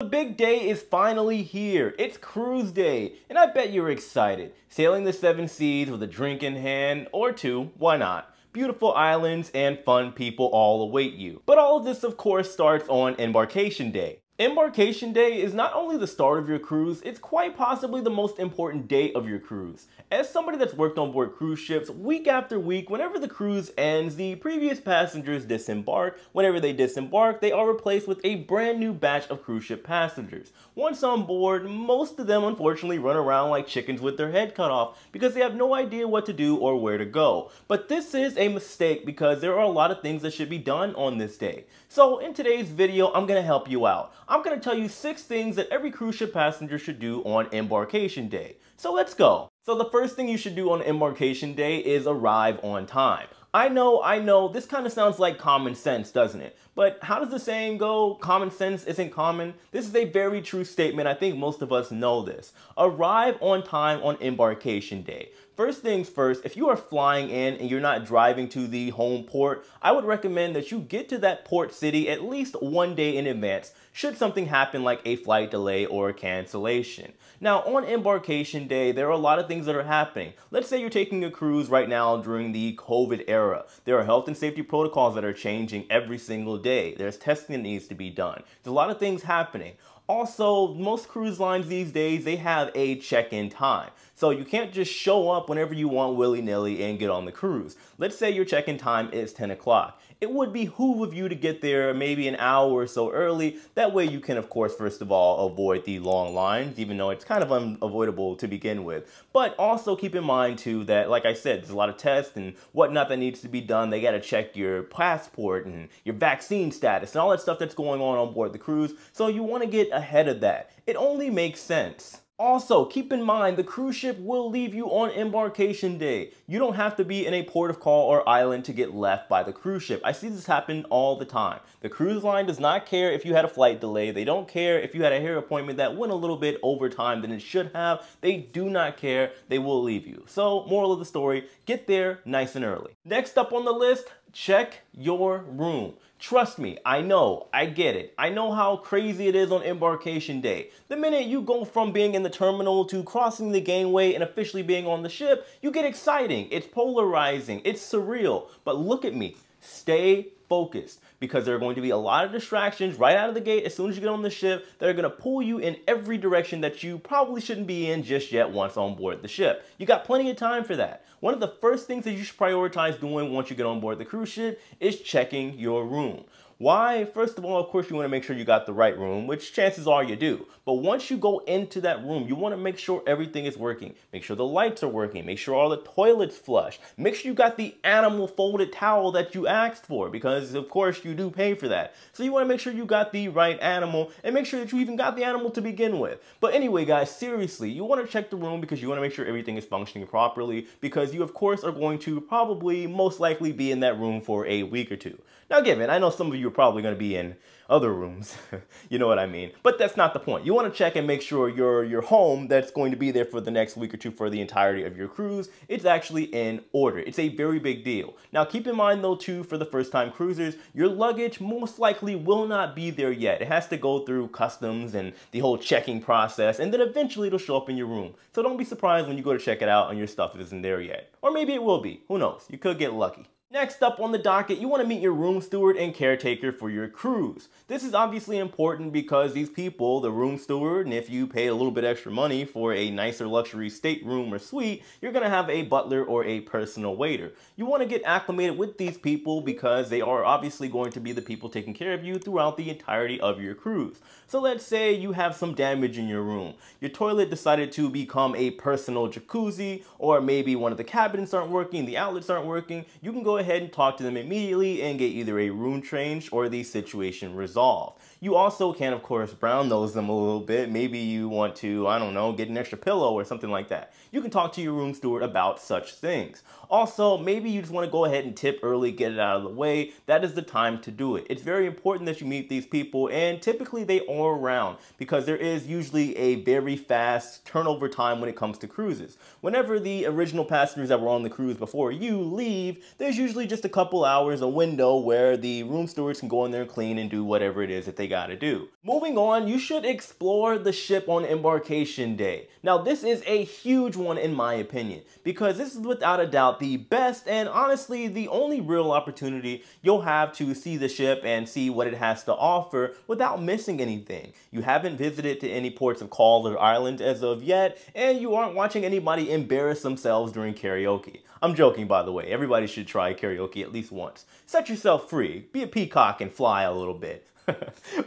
The big day is finally here. It's cruise day, and I bet you're excited. Sailing the seven seas with a drink in hand, or two, why not? Beautiful islands and fun people all await you. But all of this, of course, starts on embarkation day. Embarkation day is not only the start of your cruise, it's quite possibly the most important day of your cruise. As somebody that's worked on board cruise ships, week after week, whenever the cruise ends, the previous passengers disembark. Whenever they disembark, they are replaced with a brand new batch of cruise ship passengers. Once on board, most of them unfortunately run around like chickens with their head cut off because they have no idea what to do or where to go. But this is a mistake because there are a lot of things that should be done on this day. So in today's video, I'm going to help you out. I'm gonna tell you six things that every cruise ship passenger should do on embarkation day. So let's go. So the first thing you should do on embarkation day is arrive on time. I know, I know, this kind of sounds like common sense, doesn't it? But how does the saying go? Common sense isn't common. This is a very true statement. I think most of us know this. Arrive on time on embarkation day. First things first, if you are flying in and you're not driving to the home port, I would recommend that you get to that port city at least one day in advance should something happen like a flight delay or cancellation. Now on embarkation day, there are a lot of things that are happening. Let's say you're taking a cruise right now during the COVID era. There are health and safety protocols that are changing every single day day. There's testing that needs to be done. There's a lot of things happening. Also, most cruise lines these days, they have a check-in time. So you can't just show up whenever you want willy-nilly and get on the cruise. Let's say your check-in time is 10 o'clock it would behoove of you to get there maybe an hour or so early. That way you can, of course, first of all, avoid the long lines, even though it's kind of unavoidable to begin with. But also keep in mind, too, that, like I said, there's a lot of tests and whatnot that needs to be done. They got to check your passport and your vaccine status and all that stuff that's going on on board the cruise. So you want to get ahead of that. It only makes sense. Also, keep in mind the cruise ship will leave you on embarkation day. You don't have to be in a port of call or island to get left by the cruise ship. I see this happen all the time. The cruise line does not care if you had a flight delay. They don't care if you had a hair appointment that went a little bit over time than it should have. They do not care. They will leave you. So, moral of the story, get there nice and early. Next up on the list, check your room. Trust me, I know, I get it. I know how crazy it is on embarkation day. The minute you go from being in the terminal to crossing the gangway and officially being on the ship, you get exciting, it's polarizing, it's surreal. But look at me, stay focused because there are going to be a lot of distractions right out of the gate as soon as you get on the ship that are going to pull you in every direction that you probably shouldn't be in just yet once on board the ship. You got plenty of time for that. One of the first things that you should prioritize doing once you get on board the cruise ship is checking your room. Why? First of all, of course, you want to make sure you got the right room, which chances are you do. But once you go into that room, you want to make sure everything is working. Make sure the lights are working. Make sure all the toilets flush. Make sure you got the animal folded towel that you asked for because, of course, you do pay for that. So you want to make sure you got the right animal and make sure that you even got the animal to begin with. But anyway, guys, seriously, you want to check the room because you want to make sure everything is functioning properly because you, of course, are going to probably most likely be in that room for a week or two. Now, given, I know some of you you're probably going to be in other rooms. you know what I mean? But that's not the point. You want to check and make sure your, your home that's going to be there for the next week or two for the entirety of your cruise, it's actually in order. It's a very big deal. Now keep in mind though too, for the first time cruisers, your luggage most likely will not be there yet. It has to go through customs and the whole checking process and then eventually it'll show up in your room. So don't be surprised when you go to check it out and your stuff isn't there yet. Or maybe it will be, who knows, you could get lucky. Next up on the docket, you want to meet your room steward and caretaker for your cruise. This is obviously important because these people, the room steward, and if you pay a little bit extra money for a nicer luxury stateroom or suite, you're going to have a butler or a personal waiter. You want to get acclimated with these people because they are obviously going to be the people taking care of you throughout the entirety of your cruise. So let's say you have some damage in your room. Your toilet decided to become a personal jacuzzi, or maybe one of the cabinets aren't working, the outlets aren't working. You can go go ahead and talk to them immediately and get either a room change or the situation resolved. You also can, of course, brown nose them a little bit. Maybe you want to, I don't know, get an extra pillow or something like that. You can talk to your room steward about such things. Also, maybe you just want to go ahead and tip early, get it out of the way. That is the time to do it. It's very important that you meet these people, and typically they are around because there is usually a very fast turnover time when it comes to cruises. Whenever the original passengers that were on the cruise before you leave, there's usually usually just a couple hours, a window where the room stewards can go in there clean and do whatever it is that they gotta do. Moving on, you should explore the ship on embarkation day. Now this is a huge one in my opinion, because this is without a doubt the best and honestly the only real opportunity you'll have to see the ship and see what it has to offer without missing anything. You haven't visited to any ports of call or islands as of yet, and you aren't watching anybody embarrass themselves during karaoke. I'm joking, by the way. Everybody should try karaoke at least once. Set yourself free. Be a peacock and fly a little bit.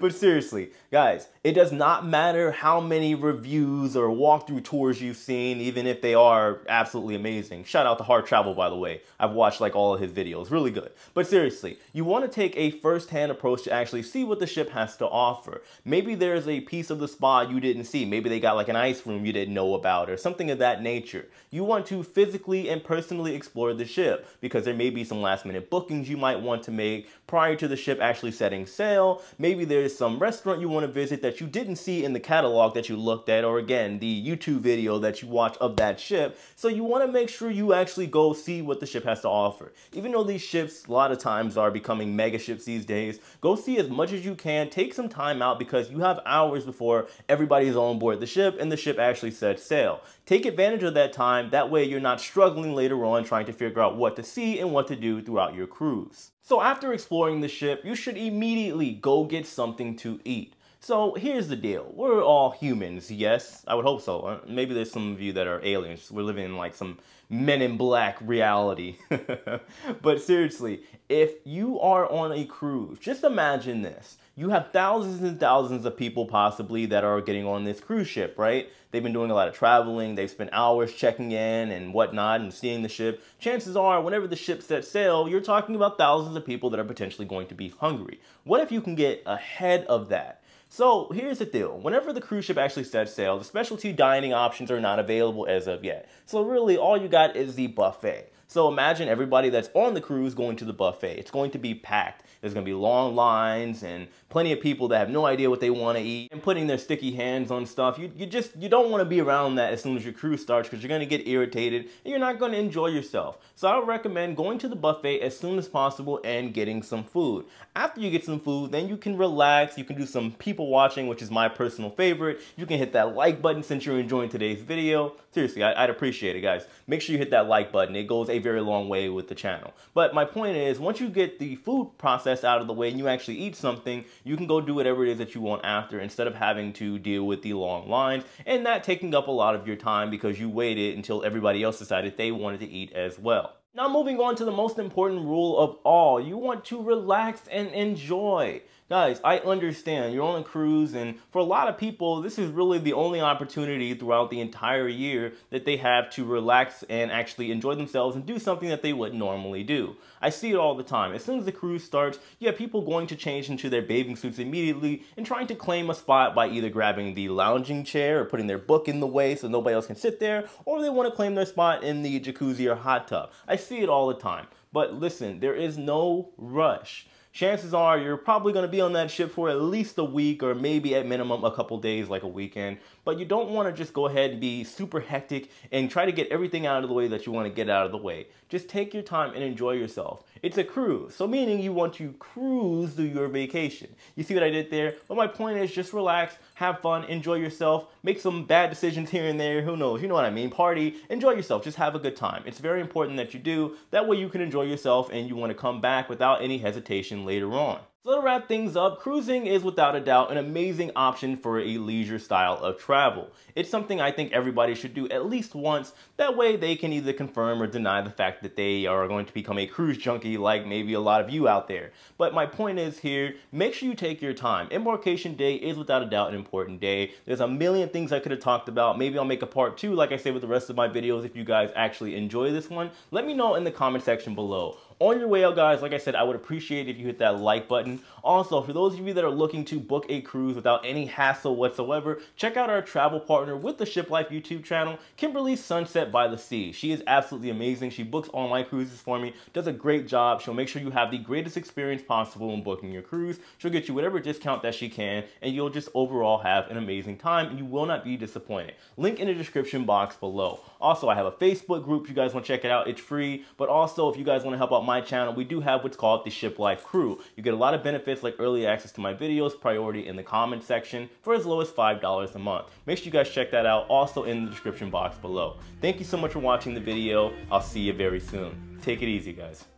but seriously, guys, it does not matter how many reviews or walkthrough tours you've seen, even if they are absolutely amazing. Shout out to Hard Travel, by the way. I've watched like all of his videos, really good. But seriously, you want to take a first-hand approach to actually see what the ship has to offer. Maybe there's a piece of the spa you didn't see. Maybe they got like an ice room you didn't know about or something of that nature. You want to physically and personally explore the ship because there may be some last-minute bookings you might want to make prior to the ship actually setting sail Maybe there's some restaurant you want to visit that you didn't see in the catalog that you looked at, or again, the YouTube video that you watch of that ship. So you want to make sure you actually go see what the ship has to offer. Even though these ships a lot of times are becoming mega ships these days, go see as much as you can. Take some time out because you have hours before everybody's on board the ship and the ship actually sets sail. Take advantage of that time, that way you're not struggling later on trying to figure out what to see and what to do throughout your cruise. So after exploring the ship, you should immediately go get something to eat. So here's the deal. We're all humans, yes? I would hope so. Uh, maybe there's some of you that are aliens. We're living in like some men in black reality. but seriously, if you are on a cruise, just imagine this you have thousands and thousands of people possibly that are getting on this cruise ship, right? They've been doing a lot of traveling, they've spent hours checking in and whatnot and seeing the ship. Chances are, whenever the ship sets sail, you're talking about thousands of people that are potentially going to be hungry. What if you can get ahead of that? So here's the deal. Whenever the cruise ship actually sets sail, the specialty dining options are not available as of yet. So really all you got is the buffet. So imagine everybody that's on the cruise going to the buffet. It's going to be packed. There's going to be long lines and plenty of people that have no idea what they want to eat and putting their sticky hands on stuff. You, you just, you don't want to be around that as soon as your cruise starts because you're going to get irritated and you're not going to enjoy yourself. So I would recommend going to the buffet as soon as possible and getting some food. After you get some food, then you can relax. You can do some people watching, which is my personal favorite. You can hit that like button since you're enjoying today's video. Seriously, I, would appreciate it, guys. Make sure you hit that like button. It goes a very long way with the channel. But my point is, once you get the food process out of the way and you actually eat something, you can go do whatever it is that you want after instead of having to deal with the long lines and that taking up a lot of your time because you waited until everybody else decided they wanted to eat as well. Now, moving on to the most important rule of all, you want to relax and enjoy. Guys, I understand you're on a cruise, and for a lot of people, this is really the only opportunity throughout the entire year that they have to relax and actually enjoy themselves and do something that they would normally do. I see it all the time. As soon as the cruise starts, you have people going to change into their bathing suits immediately and trying to claim a spot by either grabbing the lounging chair or putting their book in the way so nobody else can sit there, or they want to claim their spot in the jacuzzi or hot tub. I see it all the time. But listen, there is no rush. Chances are you're probably going to be on that ship for at least a week or maybe at minimum a couple days like a weekend but you don't want to just go ahead and be super hectic and try to get everything out of the way that you want to get out of the way. Just take your time and enjoy yourself. It's a cruise, so meaning you want to cruise through your vacation. You see what I did there? But my point is just relax, have fun, enjoy yourself, make some bad decisions here and there, who knows, you know what I mean, party, enjoy yourself, just have a good time. It's very important that you do, that way you can enjoy yourself and you want to come back without any hesitation later on. So to wrap things up, cruising is without a doubt an amazing option for a leisure style of travel. It's something I think everybody should do at least once. That way they can either confirm or deny the fact that they are going to become a cruise junkie like maybe a lot of you out there. But my point is here, make sure you take your time. Embarkation day is without a doubt an important day. There's a million things I could have talked about. Maybe I'll make a part two like I say with the rest of my videos if you guys actually enjoy this one. Let me know in the comment section below. On your way out, guys, like I said, I would appreciate if you hit that like button. Also, for those of you that are looking to book a cruise without any hassle whatsoever, check out our travel partner with the Ship Life YouTube channel, Kimberly Sunset by the Sea. She is absolutely amazing. She books online cruises for me, does a great job. She'll make sure you have the greatest experience possible when booking your cruise. She'll get you whatever discount that she can, and you'll just overall have an amazing time, and you will not be disappointed. Link in the description box below. Also, I have a Facebook group if you guys want to check it out. It's free, but also if you guys want to help out my channel, we do have what's called the Ship Life Crew. You get a lot of benefits like early access to my videos, priority in the comment section for as low as $5 a month. Make sure you guys check that out also in the description box below. Thank you so much for watching the video. I'll see you very soon. Take it easy, guys.